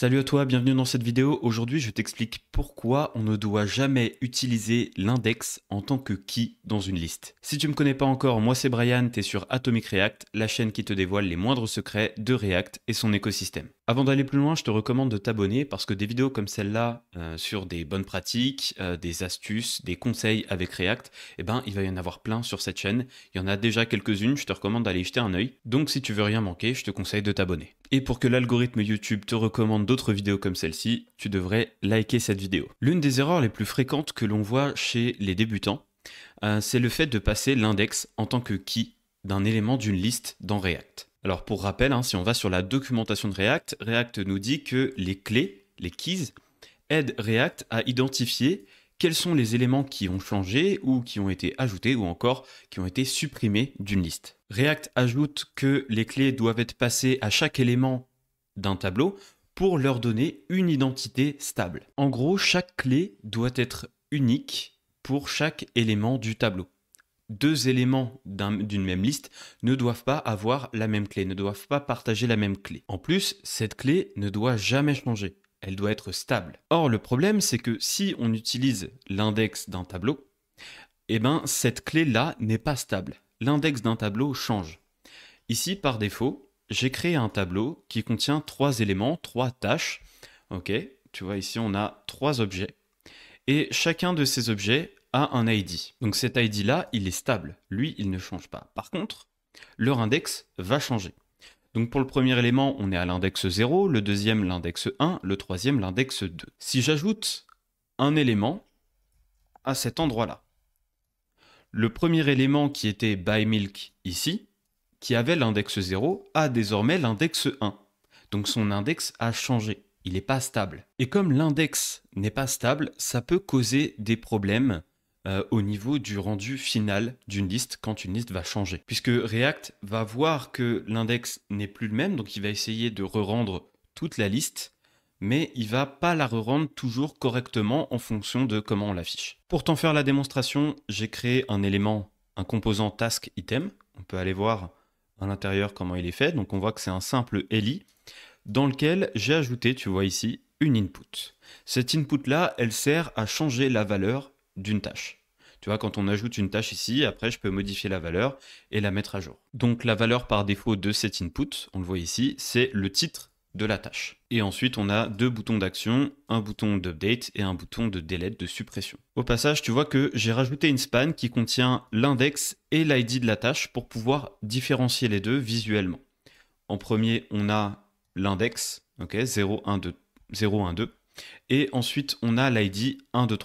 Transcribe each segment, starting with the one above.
Salut à toi, bienvenue dans cette vidéo. Aujourd'hui, je t'explique pourquoi on ne doit jamais utiliser l'index en tant que qui dans une liste. Si tu me connais pas encore, moi c'est Brian, es sur Atomic React, la chaîne qui te dévoile les moindres secrets de React et son écosystème. Avant d'aller plus loin, je te recommande de t'abonner parce que des vidéos comme celle-là euh, sur des bonnes pratiques, euh, des astuces, des conseils avec React, eh ben, il va y en avoir plein sur cette chaîne. Il y en a déjà quelques-unes, je te recommande d'aller y jeter un œil. Donc si tu veux rien manquer, je te conseille de t'abonner. Et pour que l'algorithme YouTube te recommande d'autres vidéos comme celle-ci, tu devrais liker cette vidéo. L'une des erreurs les plus fréquentes que l'on voit chez les débutants, euh, c'est le fait de passer l'index en tant que key d'un élément d'une liste dans React. Alors pour rappel, hein, si on va sur la documentation de React, React nous dit que les clés, les keys, aident React à identifier quels sont les éléments qui ont changé ou qui ont été ajoutés ou encore qui ont été supprimés d'une liste. React ajoute que les clés doivent être passées à chaque élément d'un tableau pour leur donner une identité stable. En gros, chaque clé doit être unique pour chaque élément du tableau. Deux éléments d'une même liste ne doivent pas avoir la même clé, ne doivent pas partager la même clé. En plus, cette clé ne doit jamais changer elle doit être stable. Or, le problème, c'est que si on utilise l'index d'un tableau, eh ben, cette clé-là n'est pas stable. L'index d'un tableau change. Ici, par défaut, j'ai créé un tableau qui contient trois éléments, trois tâches. Ok, tu vois ici, on a trois objets. Et chacun de ces objets a un ID. Donc cet ID-là, il est stable. Lui, il ne change pas. Par contre, leur index va changer. Donc pour le premier élément, on est à l'index 0, le deuxième l'index 1, le troisième l'index 2. Si j'ajoute un élément à cet endroit-là, le premier élément qui était by milk ici, qui avait l'index 0, a désormais l'index 1. Donc son index a changé, il n'est pas stable. Et comme l'index n'est pas stable, ça peut causer des problèmes euh, au niveau du rendu final d'une liste quand une liste va changer. Puisque React va voir que l'index n'est plus le même, donc il va essayer de rerendre toute la liste, mais il va pas la rerendre toujours correctement en fonction de comment on l'affiche. Pour t'en faire la démonstration, j'ai créé un élément, un composant task item. On peut aller voir à l'intérieur comment il est fait. Donc on voit que c'est un simple li dans lequel j'ai ajouté, tu vois ici, une input. Cette input là, elle sert à changer la valeur d'une tâche. Tu vois, quand on ajoute une tâche ici, après, je peux modifier la valeur et la mettre à jour. Donc, la valeur par défaut de cet input, on le voit ici, c'est le titre de la tâche. Et ensuite, on a deux boutons d'action, un bouton d'update et un bouton de delete, de suppression. Au passage, tu vois que j'ai rajouté une span qui contient l'index et l'id de la tâche pour pouvoir différencier les deux visuellement. En premier, on a l'index, ok, 0, 1, 2, 0, 1, 2. Et ensuite, on a l'id 1, 2,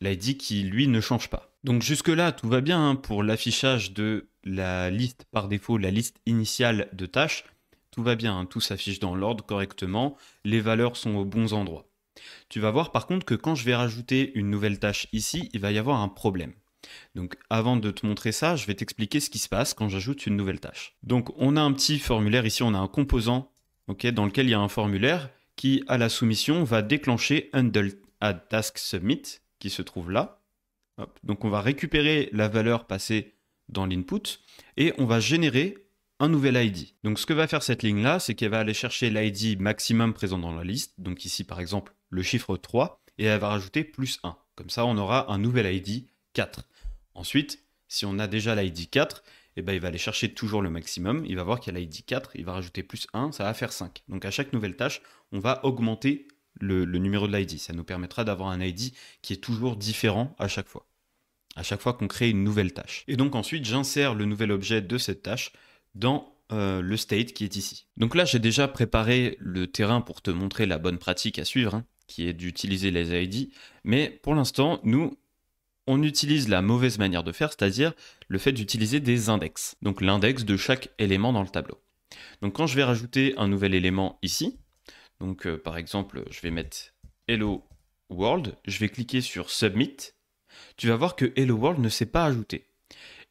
l'ID qui, lui, ne change pas. Donc jusque-là, tout va bien hein, pour l'affichage de la liste par défaut, la liste initiale de tâches. Tout va bien, hein, tout s'affiche dans l'ordre correctement, les valeurs sont aux bons endroits. Tu vas voir par contre que quand je vais rajouter une nouvelle tâche ici, il va y avoir un problème. Donc avant de te montrer ça, je vais t'expliquer ce qui se passe quand j'ajoute une nouvelle tâche. Donc on a un petit formulaire ici, on a un composant dans lequel il y a un formulaire qui à la soumission va déclencher handle add task submit qui se trouve là. Donc on va récupérer la valeur passée dans l'input et on va générer un nouvel ID. Donc ce que va faire cette ligne-là, c'est qu'elle va aller chercher l'ID maximum présent dans la liste, donc ici par exemple le chiffre 3, et elle va rajouter plus 1. Comme ça, on aura un nouvel ID 4. Ensuite, si on a déjà l'ID 4, et ben, il va aller chercher toujours le maximum, il va voir qu'il y a l'ID 4, il va rajouter plus 1, ça va faire 5. Donc à chaque nouvelle tâche, on va augmenter le, numéro de l'ID. Ça nous permettra d'avoir un ID qui est toujours différent à chaque fois. À chaque fois qu'on crée une nouvelle tâche. Et donc ensuite, j'insère le nouvel objet de cette tâche dans euh, le state qui est ici. Donc là, j'ai déjà préparé le terrain pour te montrer la bonne pratique à suivre, hein, qui est d'utiliser les ID. Mais pour l'instant, nous, on utilise la mauvaise manière de faire, c'est-à-dire le fait d'utiliser des index. Donc l'index de chaque élément dans le tableau. Donc quand je vais rajouter un nouvel élément ici, donc euh, par exemple, je vais mettre Hello World, je vais cliquer sur Submit. Tu vas voir que Hello World ne s'est pas ajouté.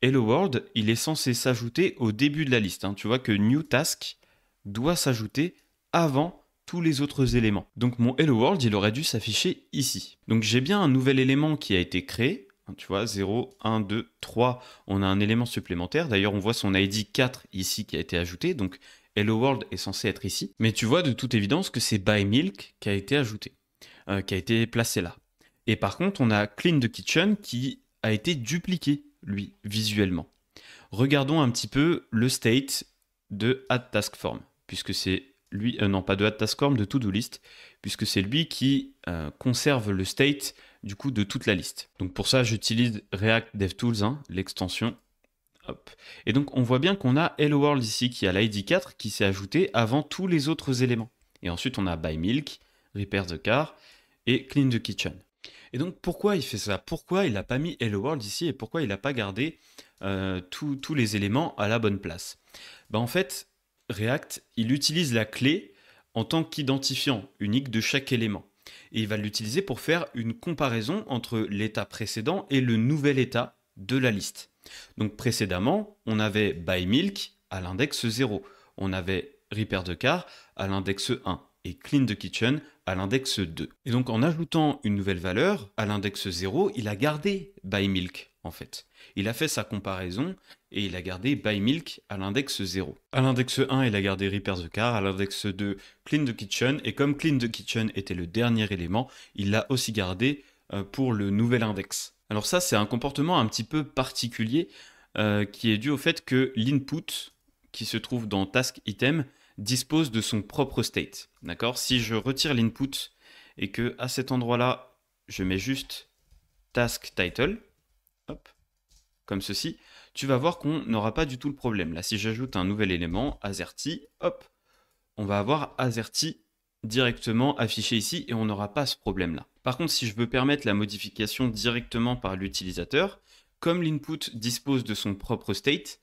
Hello World, il est censé s'ajouter au début de la liste. Hein. Tu vois que New Task doit s'ajouter avant tous les autres éléments. Donc mon Hello World, il aurait dû s'afficher ici. Donc j'ai bien un nouvel élément qui a été créé. Hein, tu vois, 0, 1, 2, 3, on a un élément supplémentaire. D'ailleurs, on voit son ID 4 ici qui a été ajouté. Donc Hello World est censé être ici. Mais tu vois de toute évidence que c'est By Milk qui a été ajouté, euh, qui a été placé là. Et par contre, on a Clean the Kitchen qui a été dupliqué, lui, visuellement. Regardons un petit peu le state de Add Task Form, puisque c'est lui, euh, non pas de Add Task Form, de To-Do List, puisque c'est lui qui euh, conserve le state du coup de toute la liste. Donc pour ça, j'utilise React DevTools, hein, l'extension et donc on voit bien qu'on a Hello World ici qui a l'ID 4 qui s'est ajouté avant tous les autres éléments. Et ensuite on a Buy Milk, Repair the Car et Clean the Kitchen. Et donc pourquoi il fait ça Pourquoi il n'a pas mis Hello World ici et pourquoi il n'a pas gardé euh, tous les éléments à la bonne place ben, En fait, React, il utilise la clé en tant qu'identifiant unique de chaque élément. Et il va l'utiliser pour faire une comparaison entre l'état précédent et le nouvel état de la liste. Donc précédemment, on avait buy milk à l'index 0, on avait repair the car à l'index 1 et clean the kitchen à l'index 2. Et donc en ajoutant une nouvelle valeur à l'index 0, il a gardé buy milk en fait. Il a fait sa comparaison et il a gardé buy milk à l'index 0. À l'index 1, il a gardé repair the car, à l'index 2, clean the kitchen et comme clean the kitchen était le dernier élément, il l'a aussi gardé euh, pour le nouvel index. Alors ça, c'est un comportement un petit peu particulier euh, qui est dû au fait que l'input qui se trouve dans task item dispose de son propre state. D'accord Si je retire l'input et que à cet endroit-là, je mets juste task title, hop, comme ceci, tu vas voir qu'on n'aura pas du tout le problème. Là, si j'ajoute un nouvel élément, azerty, hop, on va avoir azerty directement affiché ici et on n'aura pas ce problème-là. Par contre, si je veux permettre la modification directement par l'utilisateur, comme l'input dispose de son propre state,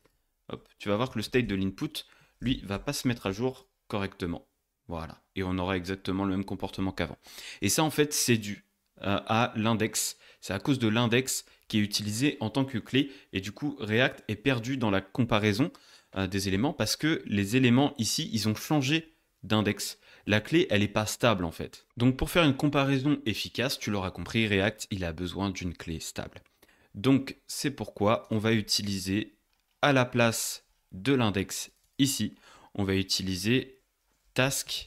tu vas voir que le state de l'input, lui, va pas se mettre à jour correctement. Voilà. Et on aura exactement le même comportement qu'avant. Et ça, en fait, c'est dû euh, à l'index. C'est à cause de l'index qui est utilisé en tant que clé. Et du coup, React est perdu dans la comparaison euh, des éléments parce que les éléments ici, ils ont changé d'index la clé, elle n'est pas stable en fait. Donc pour faire une comparaison efficace, tu l'auras compris, React, il a besoin d'une clé stable. Donc c'est pourquoi on va utiliser à la place de l'index ici, on va utiliser task.id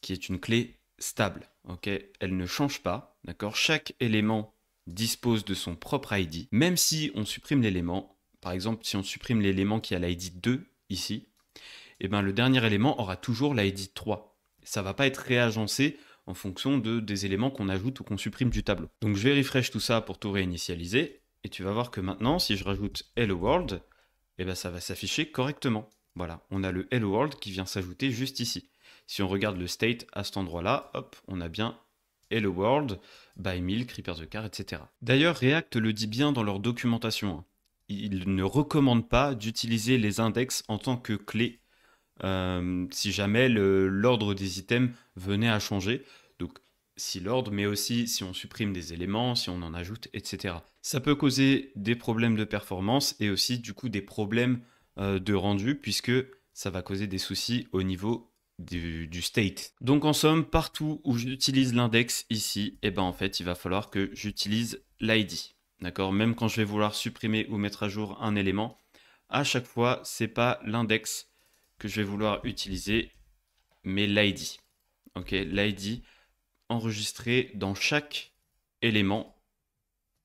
qui est une clé stable. ok Elle ne change pas, d'accord Chaque élément dispose de son propre ID. Même si on supprime l'élément, par exemple si on supprime l'élément qui a l'ID 2 ici, eh ben, le dernier élément aura toujours la 3. Ça ne va pas être réagencé en fonction de, des éléments qu'on ajoute ou qu'on supprime du tableau. Donc je vais refresh tout ça pour tout réinitialiser, et tu vas voir que maintenant, si je rajoute Hello World, eh ben, ça va s'afficher correctement. Voilà, on a le Hello World qui vient s'ajouter juste ici. Si on regarde le state à cet endroit-là, hop, on a bien Hello World, By Milk, Creeper the Car, etc. D'ailleurs, React le dit bien dans leur documentation. Hein. Ils ne recommandent pas d'utiliser les index en tant que clé euh, si jamais l'ordre des items venait à changer. Donc si l'ordre, mais aussi si on supprime des éléments, si on en ajoute, etc. Ça peut causer des problèmes de performance et aussi du coup des problèmes euh, de rendu puisque ça va causer des soucis au niveau du, state. Donc en somme, partout où j'utilise l'index ici, eh ben en fait il va falloir que j'utilise l'ID. D'accord Même quand je vais vouloir supprimer ou mettre à jour un élément, à chaque fois, ce n'est pas l'index que je vais vouloir utiliser, mais l'ID. Ok, l'ID enregistré dans chaque élément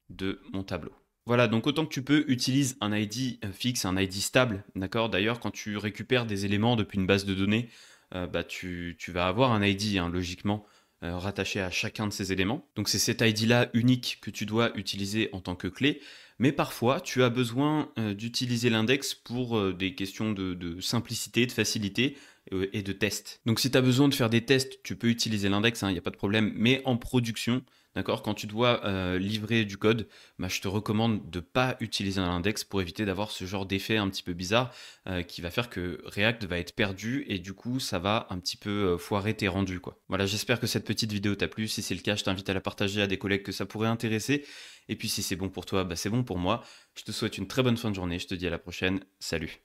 de mon tableau. Voilà, donc autant que tu peux, utilise un ID euh, fixe, un ID stable, d'accord D'ailleurs, quand tu récupères des éléments depuis une base de données, euh, bah, tu, vas avoir un ID, hein, logiquement, euh, rattaché à chacun de ces éléments. Donc c'est cet ID-là unique que tu dois utiliser en tant que clé, mais parfois, tu as besoin euh, d'utiliser l'index pour euh, des questions de, simplicité, de facilité euh, et de test. Donc si tu as besoin de faire des tests, tu peux utiliser l'index, il hein, n'y a pas de problème. Mais en production, D'accord Quand tu dois euh, livrer du code, bah, je te recommande de ne pas utiliser un index pour éviter d'avoir ce genre d'effet un petit peu bizarre euh, qui va faire que React va être perdu et du coup, ça va un petit peu euh, foirer tes rendus. Quoi. Voilà, j'espère que cette petite vidéo t'a plu. Si c'est le cas, je t'invite à la partager à des collègues que ça pourrait intéresser. Et puis si c'est bon pour toi, bah, c'est bon pour moi. Je te souhaite une très bonne fin de journée. Je te dis à la prochaine. Salut